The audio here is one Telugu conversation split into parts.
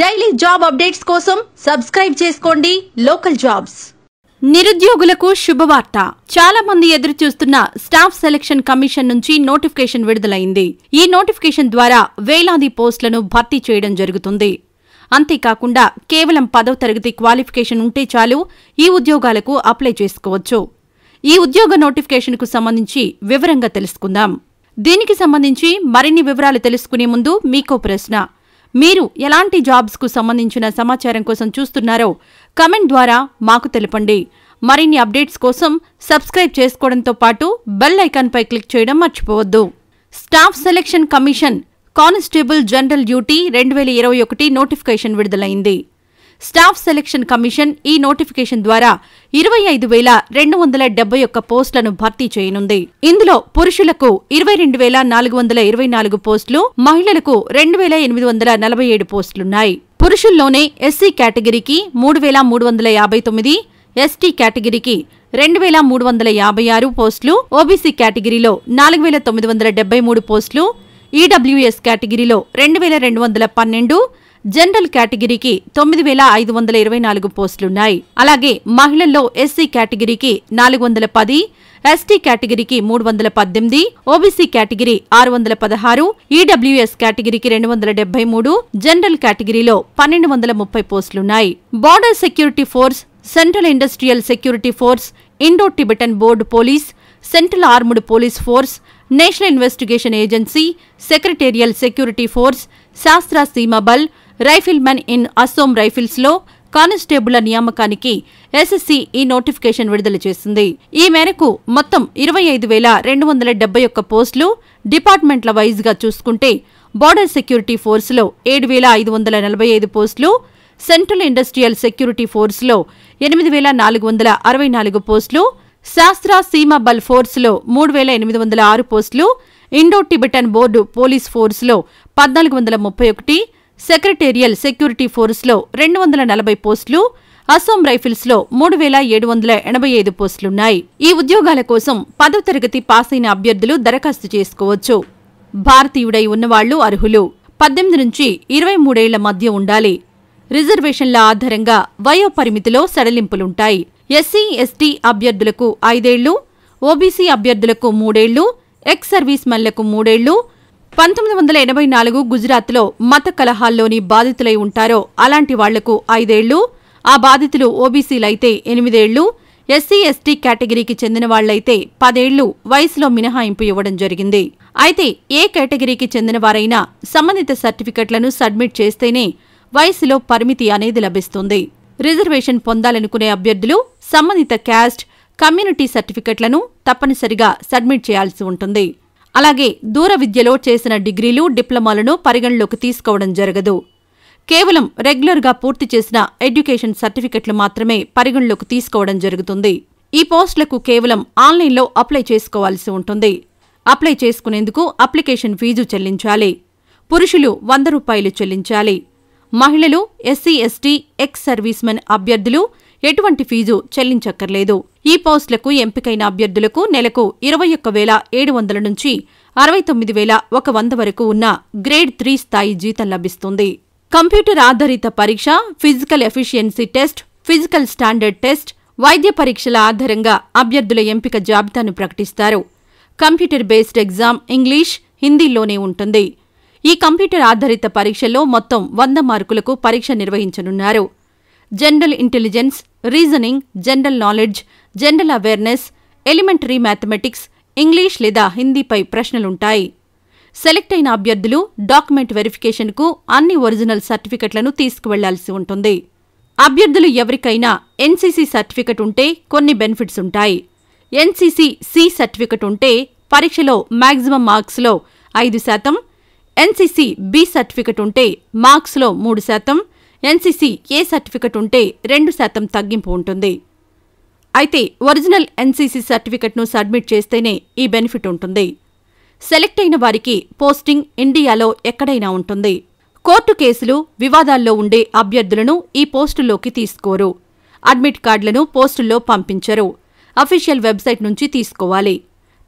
డైలీ జాబ్ అప్డేట్స్ కోసం సబ్స్క్రైబ్ చేసుకోండి లోకల్ జాబ్స్ నిరుద్యోగులకు శుభవార్త చాలా మంది ఎదురు చూస్తున్న స్టాఫ్ సెలక్షన్ కమిషన్ నుంచి నోటిఫికేషన్ విడుదలైంది ఈ నోటిఫికేషన్ ద్వారా వేలాది పోస్టులను భర్తీ చేయడం జరుగుతుంది అంతేకాకుండా కేవలం పదవ తరగతి క్వాలిఫికేషన్ ఉంటే చాలు ఈ ఉద్యోగాలకు అప్లై చేసుకోవచ్చు ఈ ఉద్యోగ నోటిఫికేషన్కు సంబంధించి వివరంగా తెలుసుకుందాం దీనికి సంబంధించి మరిన్ని వివరాలు తెలుసుకునే ముందు మీకో ప్రశ్న మీరు ఎలాంటి జాబ్స్కు సంబంధించిన సమాచారం కోసం చూస్తున్నారో కమెంట్ ద్వారా మాకు తెలపండి మరిన్ని అప్డేట్స్ కోసం సబ్స్క్రైబ్ చేసుకోవడంతో పాటు బెల్ ఐకాన్పై క్లిక్ చేయడం మర్చిపోవద్దు staff selection commission constable general duty రెండు వేల ఇరవై ఒకటి నోటిఫికేషన్ విడుదలైంది స్టాఫ్ సెలక్షన్ కమిషన్ ఈ నోటిఫికేషన్ ద్వారా ఇరవై ఐదు వేల రెండు వందల డెబ్బై ఒక్క పోస్టులను భర్తీ చేయనుంది ఇందులో పురుషులకు ఇరవై రెండు వేల నాలుగు వందల ఇరవై నాలుగు పోస్టులు మహిళలకు రెండు వేల ఎనిమిది వందల నలభై ఏడు పోస్టులున్నాయి పురుషుల్లోనే ఎస్సీ కేటగిరీకి మూడు వేల మూడు వందల యాభై తొమ్మిది ఎస్టీ కేటగిరీకి రెండు వేల మూడు వందల యాభై ఆరు పోస్టులు ఓబీసీ కేటగిరీలో నాలుగు వేల తొమ్మిది వందల డెబ్బై మూడు పోస్టులు ఈడబ్ల్యూఎస్ కేటగిరీలో రెండు వేల రెండు వందల పన్నెండు జనరల్ కేటగిరీకి తొమ్మిది వేల ఐదు వందల ఇరవై నాలుగు పోస్టులున్నాయి అలాగే మహిళల్లో ఎస్సీ కేటగిరీకి నాలుగు వందల పది ఎస్టీ కేటగిరీకి మూడు వందల పద్దెనిమిది ఓబీసీ కేటగిరీ ఆరు వందల పదహారు ఈడబ్ల్యూఎస్ కేటగిరీకి రెండు వందల డెబ్బై మూడు జనరల్ కేటగిరీలో పన్నెండు వందల ముప్పై పోస్టులున్నాయి border security force central industrial security force Indo Tibetan border police central armed police force national investigation agency secretariat security force Sashastra Seema Bal riflemen in Assam రైఫిల్స్లో కానిస్టేబుళ్ల నియామకానికి ఎస్ఎస్సీ ఈ నోటిఫికేషన్ విడుదల చేసింది ఈ మేరకు మొత్తం ఇరవై ఐదు వేల రెండు వందల ఒక్క పోస్టులు డిపార్ట్మెంట్ల వైజ్గా చూసుకుంటే బార్డర్ సెక్యూరిటీ ఫోర్స్లో ఏడు వేల ఐదు వందల నలభై ఐదు పోస్టులు సెంట్రల్ ఇండస్ట్రియల్ సెక్యూరిటీ ఫోర్స్లో ఎనిమిది వేల నాలుగు వందల అరవై నాలుగు పోస్టులు శాస్త్ర సీమా బల్ ఫోర్స్లో మూడు వేల ఎనిమిది వందల ఆరు పోస్టులు ఇండో టిబెటన్ బోర్డు పోలీస్ ఫోర్స్లో పద్నాలుగు వందల ముప్పై ఒకటి సెక్రటేరియల్ సెక్యూరిటీ ఫోర్స్లో రెండు వందల నలభై పోస్టులు అసోం రైఫిల్స్లో మూడు వేల ఏడు వందల ఎనభై ఐదు పోస్టులున్నాయి ఈ ఉద్యోగాల కోసం పదో తరగతి పాస్ అయిన అభ్యర్థులు దరఖాస్తు చేసుకోవచ్చు భారతీయుడై ఉన్నవాళ్లు అర్హులు పద్దెనిమిది నుంచి ఇరవై మూడేళ్ల మధ్య ఉండాలి రిజర్వేషన్ల ఆధారంగా వయో పరిమితిలో సడలింపులుంటాయి ఎస్సీ ఎస్టీ అభ్యర్థులకు ఐదేళ్లు ఓబీసీ అభ్యర్థులకు మూడేళ్లు ఎక్స్ సర్వీస్ మెన్లకు మూడేళ్లు పంతొమ్మిది వందల ఎనభై నాలుగు గుజరాత్లో మత కలహాల్లోని బాధితులై ఉంటారో అలాంటి వాళ్లకు ఐదేళ్లు ఆ బాధితులు ఓబీసీలైతే ఎనిమిదేళ్లు ఎస్సీ ఎస్టీ కేటగిరీకి చెందిన వాళ్లైతే పదేళ్లు వయసులో మినహాయింపు ఇవ్వడం జరిగింది అయితే ఏ కేటగిరీకి చెందిన వారైనా సంబంధిత సర్టిఫికెట్లను సబ్మిట్ చేస్తేనే వయసులో పరిమితి అనేది లభిస్తుంది రిజర్వేషన్ పొందాలనుకునే అభ్యర్థులు సంబంధిత క్యాస్ట్ కమ్యూనిటీ సర్టిఫికెట్లను తప్పనిసరిగా సబ్మిట్ చేయాల్సి ఉంటుంది అలాగే దూర విద్యలో చేసిన డిగ్రీలు డిప్లొమాలను పరిగణలోకి తీసుకోవడం జరగదు కేవలం రెగ్యులర్గా పూర్తి చేసిన ఎడ్యుకేషన్ సర్టిఫికెట్లు మాత్రమే పరిగణలోకి తీసుకోవడం జరుగుతుంది ఈ పోస్టులకు కేవలం ఆన్లైన్లో అప్లై చేసుకోవాల్సి ఉంటుంది అప్లై చేసుకునేందుకు అప్లికేషన్ ఫీజు చెల్లించాలి పురుషులు వంద రూపాయలు చెల్లించాలి మహిళలు ఎస్సీ ఎస్టీ ఎక్స్ సర్వీస్మెన్ అభ్యర్థులు ఎటువంటి ఫీజు చెల్లించక్కర్లేదు ఈ పోస్టులకు ఎంపికైన అభ్యర్థులకు నెలకు ఇరవై ఒక్క వేల ఏడు వందల నుంచి అరవై తొమ్మిది వేల ఒక వంద వరకు ఉన్న గ్రేడ్ త్రీ స్థాయి జీతం లభిస్తుంది కంప్యూటర్ ఆధారిత పరీక్ష physical efficiency test physical standard test వైద్య పరీక్షల ఆధారంగా అభ్యర్థుల ఎంపిక జాబితాను ప్రకటిస్తారు కంప్యూటర్ బేస్డ్ ఎగ్జామ్ ఇంగ్లీష్ హిందీలోనే ఉంటుంది ఈ కంప్యూటర్ ఆధారిత పరీక్షలో మొత్తం వంద మార్కులకు పరీక్ష నిర్వహించనున్నారు general intelligence reasoning general knowledge general awareness elementary mathematics English లేదా హిందీపై ప్రశ్నలుంటాయి సెలెక్ట్ అయిన అభ్యర్థులు డాక్యుమెంట్ వెరిఫికేషన్కు అన్ని ఒరిజినల్ సర్టిఫికెట్లను తీసుకువెళ్లాల్సి ఉంటుంది అభ్యర్థులు ఎవరికైనా ఎన్సీసీ సర్టిఫికెట్ ఉంటే కొన్ని బెనిఫిట్స్ ఉంటాయి ఎన్సీసీ సి సర్టిఫికెట్ ఉంటే పరీక్షలో మాక్సిమం మార్క్స్లో ఐదు శాతం ఎన్సీసీ బి సర్టిఫికెట్ ఉంటే మార్క్స్లో మూడు శాతం ఎన్సీసీ ఏ సర్టిఫికెట్ ఉంటే రెండు శాతం తగ్గింపు ఉంటుంది అయితే ఒరిజినల్ ఎన్సీసీ సర్టిఫికెట్ను సబ్మిట్ చేస్తేనే ఈ బెనిఫిట్ ఉంటుంది సెలెక్ట్ అయిన వారికి పోస్టింగ్ ఇండియాలో ఎక్కడైనా ఉంటుంది కోర్టు కేసులు వివాదాల్లో ఉండే అభ్యర్థులను ఈ పోస్టుల్లోకి తీసుకోరు అడ్మిట్ కార్డులను పోస్టుల్లో పంపించరు అఫీషియల్ వెబ్సైట్ నుంచి తీసుకోవాలి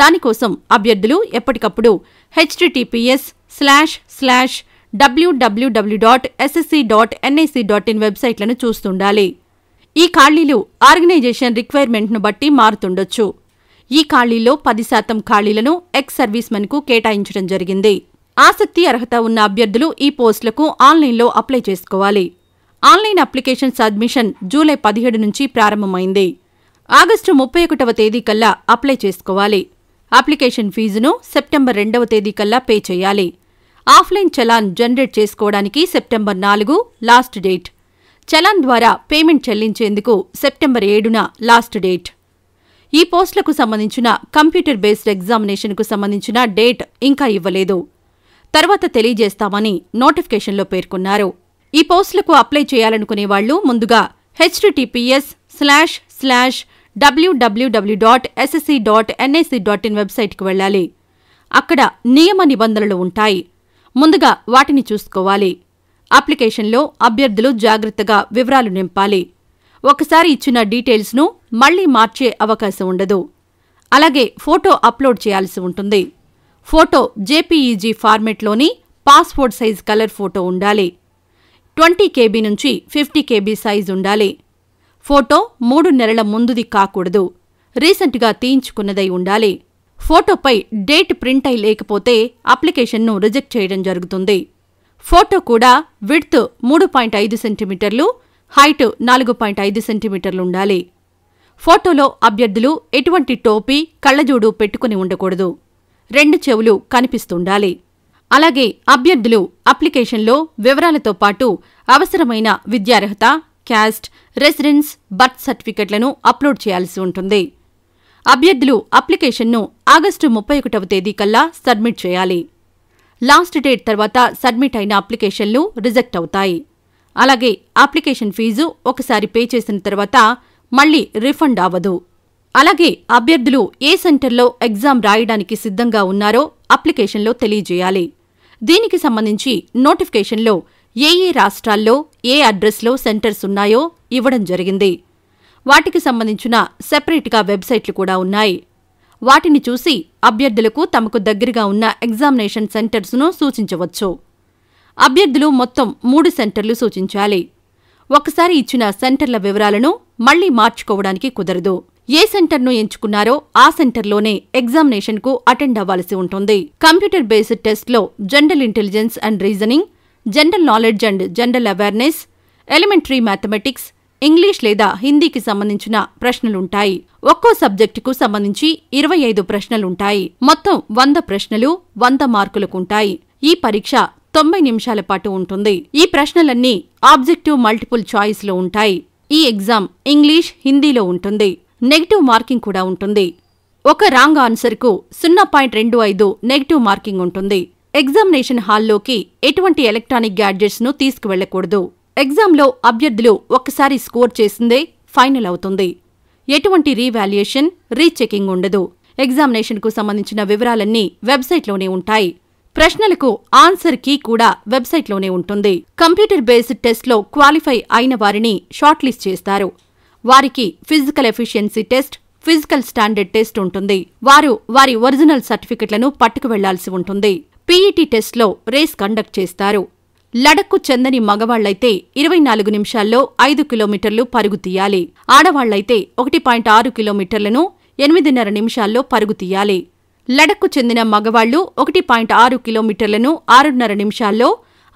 దానికోసం అభ్యర్థులు ఎప్పటికప్పుడు HTTPS slash slash WWW dot SSC dot NIC dot in వెబ్సైట్లను చూస్తుండాలి ఈ ఖాళీలు ఆర్గనైజేషన్ రిక్వైర్మెంట్ను బట్టి మారుతుండొచ్చు ఈ ఖాళీల్లో పది శాతం ఖాళీలను ఎక్స్ సర్వీస్మెన్కు కేటాయించడం జరిగింది ఆసక్తి అర్హత ఉన్న అభ్యర్థులు ఈ పోస్టులకు ఆన్లైన్లో అప్లై చేసుకోవాలి ఆన్లైన్ అప్లికేషన్ సబ్మిషన్ జూలై పదిహేడు నుంచి ప్రారంభమైంది ఆగస్టు ముప్పై ఒకటవ తేదీ కల్లా అప్లై చేసుకోవాలి అప్లికేషన్ ఫీజును సెప్టెంబర్ రెండవ తేదీ కల్లా పే చేయాలి ఆఫ్లైన్ చలాన్ జనరేట్ చేసుకోవడానికి సెప్టెంబర్ నాలుగు లాస్ట్ డేట్ చలాన్ ద్వారా పేమెంట్ చెల్లించేందుకు సెప్టెంబర్ ఏడున లాస్ట్ డేట్ ఈ పోస్టులకు సంబంధించిన కంప్యూటర్ బేస్డ్ ఎగ్జామినేషన్కు సంబంధించిన డేట్ ఇంకా ఇవ్వలేదు తర్వాత తెలియజేస్తామని నోటిఫికేషన్లో పేర్కొన్నారు ఈ పోస్టులకు అప్లై చేయాలనుకునే వాళ్ళు ముందుగా HTTPS slash slash WWW dot SSC dot NIC dot in వెబ్సైట్కి వెళ్ళాలి అక్కడ నియమ నిబంధనలు ఉంటాయి ముందుగా వాటిని చూసుకోవాలి అప్లికేషన్లో అభ్యర్థులు జాగ్రత్తగా వివరాలు నింపాలి ఒకసారి ఇచ్చిన డీటెయిల్స్ను మళ్లీ మార్చే అవకాశం ఉండదు అలాగే ఫోటో అప్లోడ్ చేయాల్సి ఉంటుంది ఫోటో జేపీఈజీ ఫార్మెట్లోని పాస్పోర్ట్ సైజ్ కలర్ ఫోటో ఉండాలి ట్వంటీ కేబీ నుంచి ఫిఫ్టీ కేబీ సైజ్ ఉండాలి ఫోటో మూడు నెలల ముందుది కాకూడదు రీసెంట్గా తీయించుకున్నదై ఉండాలి ఫోటోపై డేట్ ప్రింట్ అయి లేకపోతే అప్లికేషన్ను రిజెక్ట్ చేయడం జరుగుతుంది ఫోటో కూడా విడ్త్ మూడు పాయింట్ ఐదు సెంటీమీటర్లు హైట్ నాలుగు పాయింట్ ఐదు సెంటీమీటర్లు ఉండాలి ఫోటోలో అభ్యర్థులు ఎటువంటి టోపీ కళ్ళజోడు పెట్టుకుని ఉండకూడదు రెండు చెవులు కనిపిస్తుండాలి అలాగే అభ్యర్థులు అప్లికేషన్లో వివరాలతో పాటు అవసరమైన విద్యార్హత క్యాస్ట్ రెసిడెన్స్ బర్త్ సర్టిఫికెట్లను అప్లోడ్ చేయాల్సి ఉంటుంది అభ్యర్థులు అప్లికేషన్ను ఆగస్టు ముప్పై ఒకటవ తేదీ కల్లా సబ్మిట్ చేయాలి లాస్ట్ డేట్ తర్వాత సబ్మిట్ అయిన అప్లికేషన్లు రిజెక్ట్ అవుతాయి అలాగే అప్లికేషన్ ఫీజు ఒకసారి పే చేసిన తర్వాత మళ్లీ రిఫండ్ అవ్వదు అలాగే అభ్యర్థులు ఏ సెంటర్లో ఎగ్జామ్ రాయడానికి సిద్ధంగా ఉన్నారో అప్లికేషన్లో తెలియజేయాలి దీనికి సంబంధించి నోటిఫికేషన్లో ఏ ఏ రాష్ట్రాల్లో ఏ అడ్రస్లో సెంటర్స్ ఉన్నాయో ఇవ్వడం జరిగింది వాటికి సంబంధించిన సెపరేట్గా వెబ్సైట్లు కూడా ఉన్నాయి వాటిని చూసి అభ్యర్థులకు తమకు దగ్గరగా ఉన్న ఎగ్జామినేషన్ సెంటర్స్ను సూచించవచ్చు అభ్యర్థులు మొత్తం మూడు సెంటర్లు సూచించాలి ఒకసారి ఇచ్చిన సెంటర్ల వివరాలను మళ్లీ మార్చుకోవడానికి కుదరదు ఏ సెంటర్ను ఎంచుకున్నారో ఆ సెంటర్లోనే ఎగ్జామినేషన్కు అటెండ్ అవ్వాల్సి ఉంటుంది కంప్యూటర్ బేస్డ్ టెస్ట్లో general intelligence and reasoning general knowledge and general awareness elementary mathematics English లేదా హిందీకి సంబంధించిన ప్రశ్నలుంటాయి ఒక్కో సబ్జెక్టుకు సంబంధించి ఇరవై ఐదు ప్రశ్నలుంటాయి మొత్తం వంద ప్రశ్నలు వంద మార్కులకుంటాయి ఈ పరీక్ష తొంభై నిమిషాల పాటు ఉంటుంది ఈ ప్రశ్నలన్నీ ఆబ్జెక్టివ్ మల్టిపుల్ చాయిస్లో ఉంటాయి ఈ ఎగ్జామ్ ఇంగ్లీష్ హిందీలో ఉంటుంది నెగిటివ్ మార్కింగ్ కూడా ఉంటుంది ఒక రాంగ్ ఆన్సర్కు సున్నా పాయింట్ రెండు ఐదు నెగిటివ్ మార్కింగ్ ఉంటుంది ఎగ్జామినేషన్ హాల్లోకి ఎటువంటి ఎలక్ట్రానిక్ గ్యాడ్జెట్స్ను తీసుకువెళ్లకూడదు ఎగ్జామ్లో అభ్యర్థులు ఒక్కసారి స్కోర్ చేసిందే ఫైనల్ అవుతుంది ఎటువంటి రీవాల్యుయేషన్ రీచెకింగ్ ఉండదు ఎగ్జామినేషన్కు సంబంధించిన వివరాలన్నీ వెబ్సైట్లోనే ఉంటాయి ప్రశ్నలకు ఆన్సర్ కీ కూడా వెబ్సైట్లోనే ఉంటుంది కంప్యూటర్ బేస్డ్ టెస్ట్లో క్వాలిఫై అయిన వారిని షార్ట్ లిస్ట్ చేస్తారు వారికి physical efficiency test physical standard test ఉంటుంది వారు వారి ఒరిజినల్ సర్టిఫికెట్లను పట్టుకు వెళ్లాల్సి ఉంటుంది పీఈటీ టెస్ట్లో రేస్ కండక్ట్ చేస్తారు లడక్కు చెందని మగవాళ్లైతే ఇరవై నాలుగు నిమిషాల్లో ఐదు కిలోమీటర్లు పరుగు తీయాలి ఆడవాళ్లైతే ఒకటి పాయింట్ ఆరు కిలోమీటర్లను ఎనిమిదిన్నర నిమిషాల్లో పరుగు తీయాలి లడక్కు చెందిన మగవాళ్లు ఒకటి పాయింట్ ఆరు కిలోమీటర్లను ఆరున్నర నిమిషాల్లో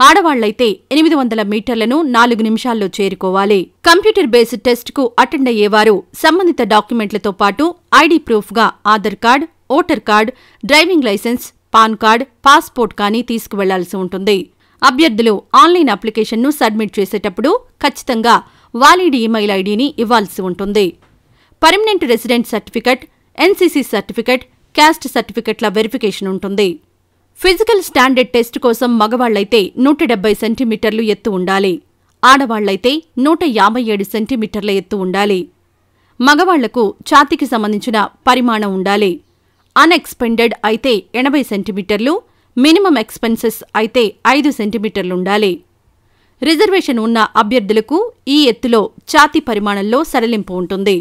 ఆడవాళ్లైతే ఎనిమిది వందల మీటర్లను నాలుగు నిమిషాల్లో చేరుకోవాలి కంప్యూటర్ బేస్డ్ కు అటెండ్ అయ్యేవారు సంబంధిత డాక్యుమెంట్లతో పాటు ఐడీ ప్రూఫ్గా Aadhaar card voter card driving licence PAN card passport కానీ తీసుకువెళ్లాల్సి ఉంటుంది అభ్యర్థులు ఆన్లైన్ అప్లికేషన్ను సబ్మిట్ చేసేటప్పుడు ఖచ్చితంగా వాలిడ్ ఈమెయిల్ ఐడిని ఇవ్వాల్సి ఉంటుంది permanent resident certificate NCC certificate caste సర్టిఫికెట్ల వెరిఫికేషన్ ఉంటుంది ఫిజికల్ స్టాండర్డ్ టెస్ట్ కోసం మగవాళ్లైతే నూట డెబ్బై సెంటీమీటర్లు ఎత్తు ఉండాలి ఆడవాళ్లైతే నూట యాభై ఏడు సెంటీమీటర్ల ఎత్తు ఉండాలి మగవాళ్లకు ఛాతీకి సంబంధించిన పరిమాణం ఉండాలి అన్ఎక్స్పెండెడ్ అయితే ఎనభై సెంటీమీటర్లు మినిమం ఎక్స్పెన్సెస్ అయితే ఐదు సెంటీమీటర్లుండాలి రిజర్వేషన్ ఉన్న అభ్యర్థులకు ఈ ఎత్తులో ఛాతీ పరిమాణంలో సడలింపు ఉంటుంది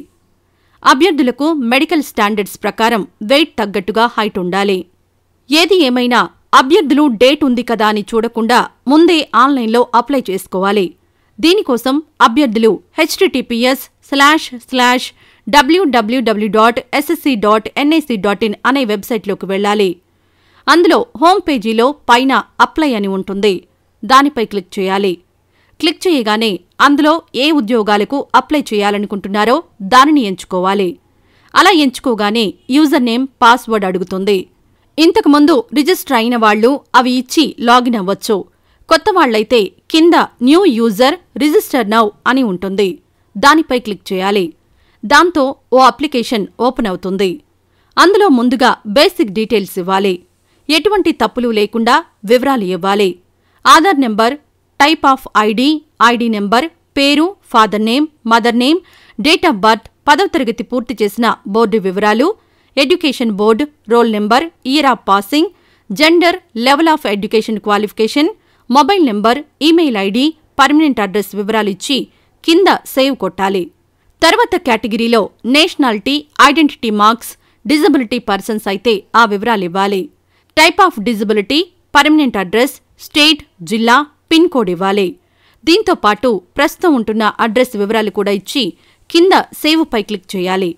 అభ్యర్థులకు మెడికల్ స్టాండర్డ్స్ ప్రకారం వెయిట్ తగ్గట్టుగా హైట్ ఉండాలి ఏది ఏమైనా అభ్యర్థులు డేట్ ఉంది కదా అని చూడకుండా ముందే ఆన్లైన్లో అప్లై చేసుకోవాలి దీనికోసం అభ్యర్థులు HTTPS slash slash WWW dot SSC dot NIC dot in అనే వెబ్సైట్లోకి వెళ్ళాలి అందులో హోమ్ పేజీలో పైన అప్లై అని ఉంటుంది దానిపై క్లిక్ చేయాలి క్లిక్ చేయగానే అందులో ఏ ఉద్యోగాలకు అప్లై చేయాలనుకుంటున్నారో దానిని ఎంచుకోవాలి అలా ఎంచుకోగానే యూజర్ నేమ్ పాస్వర్డ్ అడుగుతుంది ఇంతకుముందు రిజిస్టర్ అయిన వాళ్ళు అవి ఇచ్చి లాగిన్ అవ్వచ్చు కొత్త వాళ్లైతే కింద న్యూ యూజర్ రిజిస్టర్ నౌ అని ఉంటుంది దానిపై క్లిక్ చేయాలి దాంతో ఓ అప్లికేషన్ ఓపెన్ అవుతుంది అందులో ముందుగా బేసిక్ డీటెయిల్స్ ఇవ్వాలి ఎటువంటి తప్పులు లేకుండా వివరాలు ఇవ్వాలి Aadhaar number type of ID ID number పేరు father name mother name date of birth పదవ తరగతి పూర్తి చేసిన బోర్డు వివరాలు education board roll number year of passing gender level of education qualification mobile number email ID permanent address వివరాలు ఇచ్చి కింద సేవ్ కొట్టాలి తర్వాత కేటగిరీలో nationality identity marks disability persons అయితే ఆ వివరాలు ఇవ్వాలి type of disability permanent address state జిల్లా పిన్ కోడ్ ఇవ్వాలి దీంతో పాటు ప్రస్తుతం ఉంటున్న అడ్రస్ వివరాలు కూడా ఇచ్చి కింద సేవ్ పై క్లిక్ చేయాలి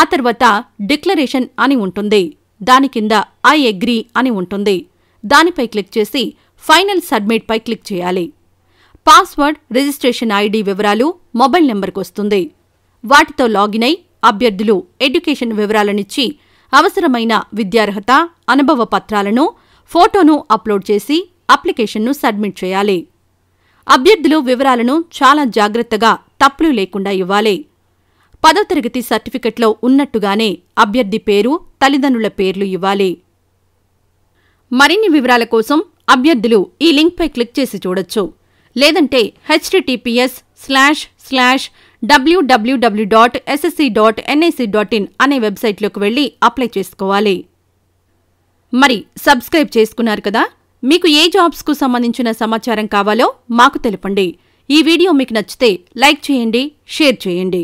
ఆ తర్వాత డిక్లరేషన్ అని ఉంటుంది దాని కింద ఐ అగ్రీ అని ఉంటుంది దానిపై క్లిక్ చేసి ఫైనల్ సబ్మిట్ పై క్లిక్ చేయాలి పాస్వర్డ్ రిజిస్ట్రేషన్ ఐడి వివరాలు మొబైల్ నెంబర్కు వస్తుంది వాటితో లాగిన్ అయి అభ్యర్థులు ఎడ్యుకేషన్ వివరాలనిచ్చి అవసరమైన విద్యార్హత అనుభవ పత్రాలను ఫోటోను అప్లోడ్ చేసి అప్లికేషన్ను సబ్మిట్ చేయాలి అభ్యర్థులు వివరాలను చాలా జాగ్రత్తగా తప్పులు లేకుండా ఇవ్వాలి పదో తరగతి సర్టిఫికెట్లో ఉన్నట్టుగానే అభ్యర్థి పేరు తల్లిదండ్రుల పేర్లు ఇవ్వాలి మరిన్ని వివరాల కోసం అభ్యర్థులు ఈ లింక్పై క్లిక్ చేసి చూడొచ్చు లేదంటే HTTPS slash slash WWW dot SSC dot NIC dot in అనే వెబ్సైట్లోకి వెళ్ళి అప్లై చేసుకోవాలి మరి సబ్స్క్రైబ్ చేసుకున్నారు కదా మీకు ఏ జాబ్స్కు సంబంధించిన సమాచారం కావాలో మాకు తెలుపండి ఈ వీడియో మీకు నచ్చితే లైక్ చేయండి షేర్ చేయండి